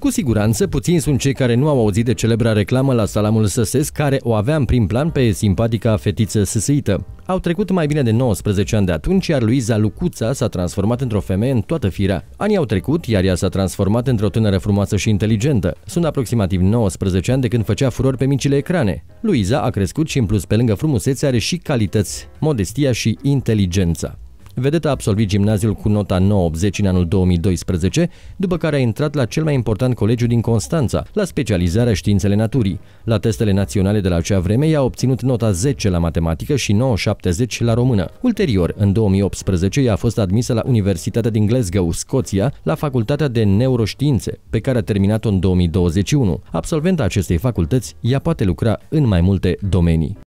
Cu siguranță, puțini sunt cei care nu au auzit de celebra reclamă la salamul săsesc care o avea în prim plan pe simpatica fetiță săsăită. Au trecut mai bine de 19 ani de atunci, iar Luiza Lucuța s-a transformat într-o femeie în toată firea. Anii au trecut, iar ea s-a transformat într-o tânără frumoasă și inteligentă. Sunt aproximativ 19 ani de când făcea furor pe micile ecrane. Luiza a crescut și în plus pe lângă frumusețe are și calități, modestia și inteligența. Vedeta a absolvit gimnaziul cu nota 980 în anul 2012, după care a intrat la cel mai important colegiu din Constanța, la specializarea științele naturii. La testele naționale de la acea vreme i-a obținut nota 10 la matematică și 9,70 la română. Ulterior, în 2018, ea a fost admisă la Universitatea din Glasgow, Scoția, la Facultatea de Neuroștiințe, pe care a terminat-o în 2021. Absolventa acestei facultăți, ea poate lucra în mai multe domenii.